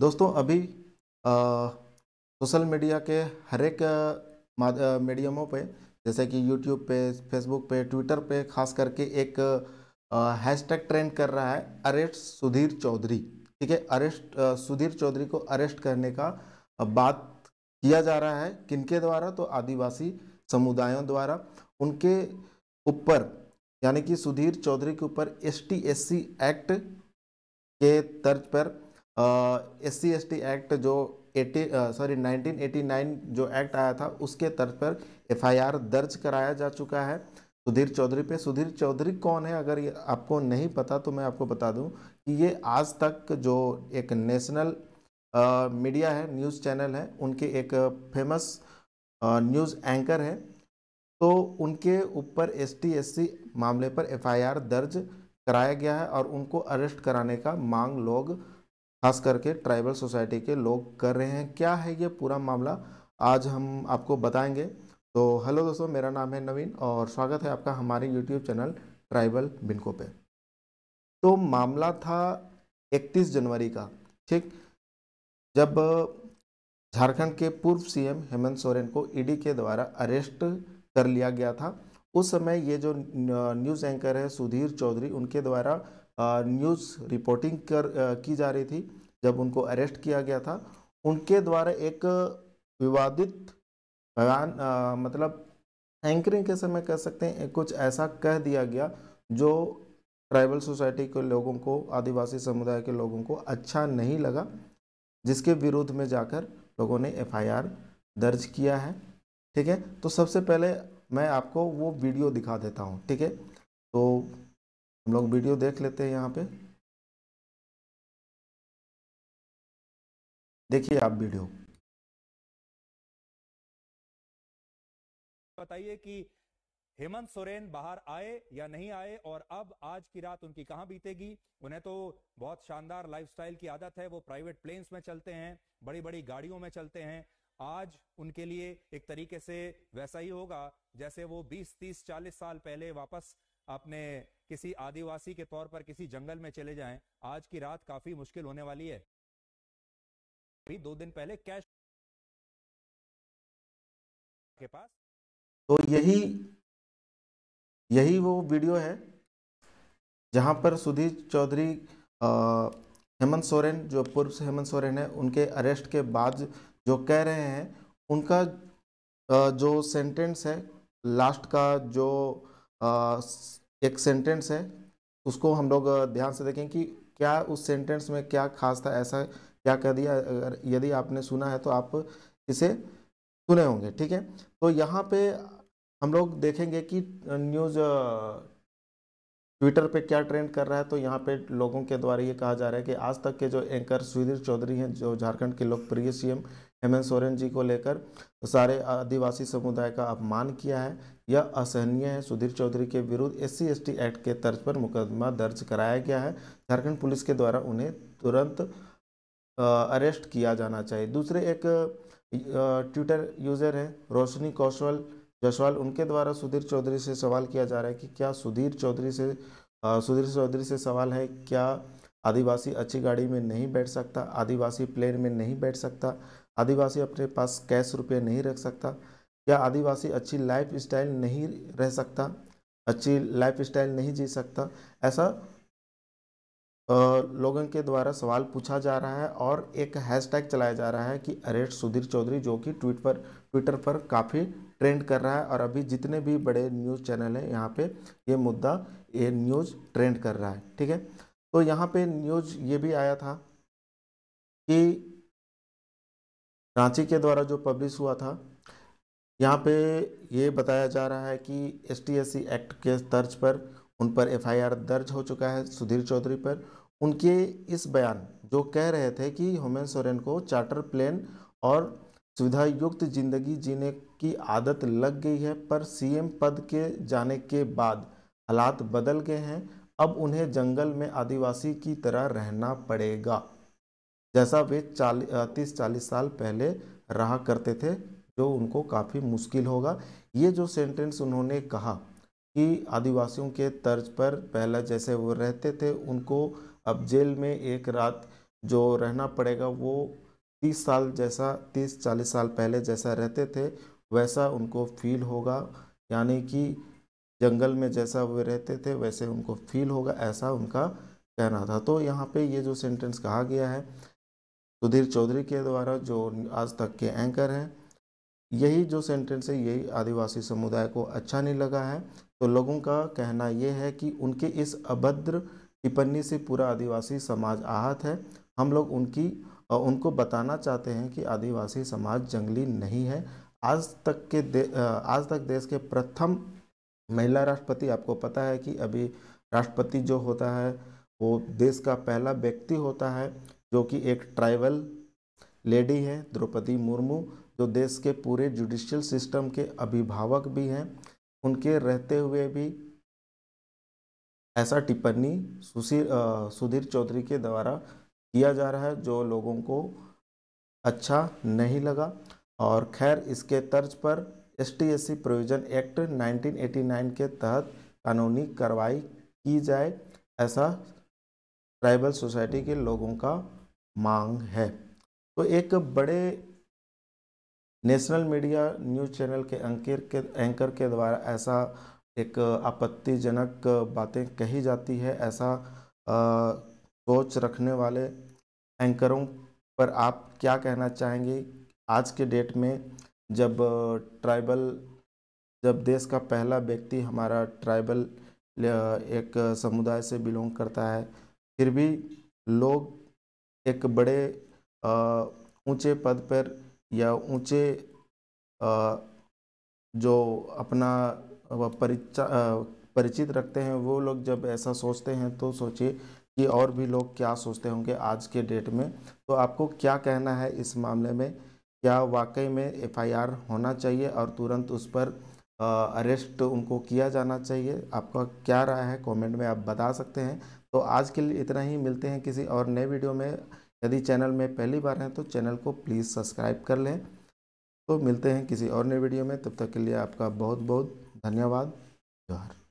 दोस्तों अभी social media के हर एक मीडियमों पे जैसे कि यूट्यूब पे फेसबुक पे ट्विटर पे खास करके एक हैशटैग ट्रेंड कर रहा है अरेस्ट सुधीर चौधरी ठीक है अरेस्ट सुधीर चौधरी को अरेस्ट करने का बात किया जा रहा है किनके द्वारा तो आदिवासी समुदायों द्वारा उनके ऊपर यानी कि सुधीर चौधरी के ऊपर एस टी एक्ट के तर्ज पर S C S T act जो एटी सॉरी 1989 जो एक्ट आया था उसके तर्ज पर एफआईआर दर्ज कराया जा चुका है सुधीर चौधरी पे सुधीर चौधरी कौन है अगर ये आपको नहीं पता तो मैं आपको बता दूं कि ये आज तक जो एक नेशनल मीडिया है न्यूज़ चैनल है उनके एक फेमस न्यूज़ एंकर है तो उनके ऊपर एस टी मामले पर एफआईआर दर्ज कराया गया है और उनको अरेस्ट कराने का मांग लोग खास करके ट्राइबल सोसाइटी के लोग कर रहे हैं क्या है ये पूरा मामला आज हम आपको बताएंगे तो हेलो दोस्तों मेरा नाम है नवीन और स्वागत है आपका हमारे यूट्यूब चैनल ट्राइबल बिनको पे तो मामला था 31 जनवरी का ठीक जब झारखंड के पूर्व सीएम हेमंत सोरेन को ईडी के द्वारा अरेस्ट कर लिया गया था उस समय ये जो न्यूज़ एंकर है सुधीर चौधरी उनके द्वारा न्यूज़ रिपोर्टिंग कर की जा रही थी जब उनको अरेस्ट किया गया था उनके द्वारा एक विवादित बयान मतलब एंकरिंग के समय कह सकते हैं कुछ ऐसा कह दिया गया जो ट्राइबल सोसाइटी के लोगों को आदिवासी समुदाय के लोगों को अच्छा नहीं लगा जिसके विरोध में जाकर लोगों ने एफआईआर दर्ज किया है ठीक है तो सबसे पहले मैं आपको वो वीडियो दिखा देता हूँ ठीक है तो हम लोग वीडियो देख लेते हैं यहाँ पे देखिए आप वीडियो बताइए कि हेमंत सोरेन बाहर आए या नहीं आए और अब आज की रात उनकी कहां बीतेगी उन्हें तो बहुत शानदार लाइफस्टाइल की आदत है वो प्राइवेट प्लेन्स में चलते हैं बड़ी बड़ी गाड़ियों में चलते हैं आज उनके लिए एक तरीके से वैसा ही होगा जैसे वो 20 30 40 साल पहले वापस अपने किसी आदिवासी के तौर पर किसी जंगल में चले जाएं आज की रात काफी मुश्किल होने वाली है भी दो दिन पहले कैश के पास तो यही यही वो वीडियो है जहां पर सुधीर चौधरी हेमंत सोरेन जो पूर्व हेमंत सोरेन है उनके अरेस्ट के बाद जो कह रहे हैं उनका आ, जो सेंटेंस है लास्ट का जो आ, एक सेंटेंस है उसको हम लोग ध्यान से देखें कि क्या उस सेंटेंस में क्या खास था ऐसा क्या कह दिया अगर यदि आपने सुना है तो आप इसे सुने होंगे ठीक है तो यहाँ पे हम लोग देखेंगे कि न्यूज़ ट्विटर पे क्या ट्रेंड कर रहा है तो यहाँ पे लोगों के द्वारा ये कहा जा रहा है कि आज तक के जो एंकर सुधीर चौधरी हैं जो झारखंड के लोकप्रिय सीएम हेमंत सोरेन जी को लेकर सारे आदिवासी समुदाय का अपमान किया है यह असहनीय है सुधीर चौधरी के विरुद्ध एस सी एक्ट के तर्ज पर मुकदमा दर्ज कराया गया है झारखंड पुलिस के द्वारा उन्हें तुरंत अरेस्ट किया जाना चाहिए दूसरे एक ट्विटर यूज़र हैं रोशनी कौशल जायसवाल उनके द्वारा सुधीर चौधरी से सवाल किया जा रहा है कि क्या सुधीर चौधरी से सुधीर चौधरी से सवाल है क्या आदिवासी अच्छी गाड़ी में नहीं बैठ सकता आदिवासी प्लेन में नहीं बैठ सकता आदिवासी अपने पास कैश रुपये नहीं रख सकता क्या आदिवासी अच्छी लाइफ स्टाइल नहीं रह सकता अच्छी लाइफ स्टाइल नहीं जी सकता ऐसा लोगों के द्वारा सवाल पूछा जा रहा है और एक हैशटैग चलाया जा रहा है कि अरेस्ट सुधीर चौधरी जो कि ट्वीट पर ट्विटर पर काफ़ी ट्रेंड कर रहा है और अभी जितने भी बड़े न्यूज़ चैनल हैं यहाँ पे ये मुद्दा ये न्यूज़ ट्रेंड कर रहा है ठीक है तो यहाँ पे न्यूज़ ये भी आया था कि रांची के द्वारा जो पब्लिश हुआ था यहाँ पे ये बताया जा रहा है कि एस एक्ट के तर्ज पर उन पर एफआईआर दर्ज हो चुका है सुधीर चौधरी पर उनके इस बयान जो कह रहे थे कि हेमंत सोरेन को चार्टर प्लेन और सुविधा युक्त जिंदगी जीने की आदत लग गई है पर सीएम पद के जाने के बाद हालात बदल गए हैं अब उन्हें जंगल में आदिवासी की तरह रहना पड़ेगा जैसा वे तीस चालीस साल पहले रहा करते थे जो उनको काफ़ी मुश्किल होगा ये जो सेंटेंस उन्होंने कहा कि आदिवासियों के तर्ज पर पहले जैसे वो रहते थे उनको अब जेल में एक रात जो रहना पड़ेगा वो तीस साल जैसा तीस चालीस साल पहले जैसा रहते थे वैसा उनको फील होगा यानी कि जंगल में जैसा वे रहते थे वैसे उनको फील होगा ऐसा उनका कहना था तो यहाँ पे ये जो सेंटेंस कहा गया है सुधीर चौधरी के द्वारा जो आज तक के एंकर हैं यही जो सेंटेंस है यही आदिवासी समुदाय को अच्छा नहीं लगा है तो लोगों का कहना यह है कि उनके इस अभद्र टिप्पणी से पूरा आदिवासी समाज आहत है हम लोग उनकी उनको बताना चाहते हैं कि आदिवासी समाज जंगली नहीं है आज तक के दे, आज तक देश के प्रथम महिला राष्ट्रपति आपको पता है कि अभी राष्ट्रपति जो होता है वो देश का पहला व्यक्ति होता है जो कि एक ट्राइबल लेडी है द्रौपदी मुर्मू जो देश के पूरे जुडिशियल सिस्टम के अभिभावक भी हैं उनके रहते हुए भी ऐसा टिप्पणी सुशील सुधीर चौधरी के द्वारा किया जा रहा है जो लोगों को अच्छा नहीं लगा और खैर इसके तर्ज पर एस टी प्रोविज़न एक्ट 1989 के तहत कानूनी कार्रवाई की जाए ऐसा ट्राइबल सोसाइटी के लोगों का मांग है तो एक बड़े नेशनल मीडिया न्यूज़ चैनल के अंकर के एंकर के द्वारा ऐसा एक आपत्तिजनक बातें कही जाती है ऐसा सोच रखने वाले एंकरों पर आप क्या कहना चाहेंगे आज के डेट में जब ट्राइबल जब देश का पहला व्यक्ति हमारा ट्राइबल एक समुदाय से बिलोंग करता है फिर भी लोग एक बड़े ऊंचे पद पर या ऊंचे जो अपना परिचा परिचित रखते हैं वो लोग जब ऐसा सोचते हैं तो सोचिए कि और भी लोग क्या सोचते होंगे आज के डेट में तो आपको क्या कहना है इस मामले में क्या वाकई में एफआईआर होना चाहिए और तुरंत उस पर अरेस्ट उनको किया जाना चाहिए आपका क्या राय है कमेंट में आप बता सकते हैं तो आज के लिए इतना ही मिलते हैं किसी और नए वीडियो में यदि चैनल में पहली बार हैं तो चैनल को प्लीज़ सब्सक्राइब कर लें तो मिलते हैं किसी और नए वीडियो में तब तक के लिए आपका बहुत बहुत धन्यवाद जोहर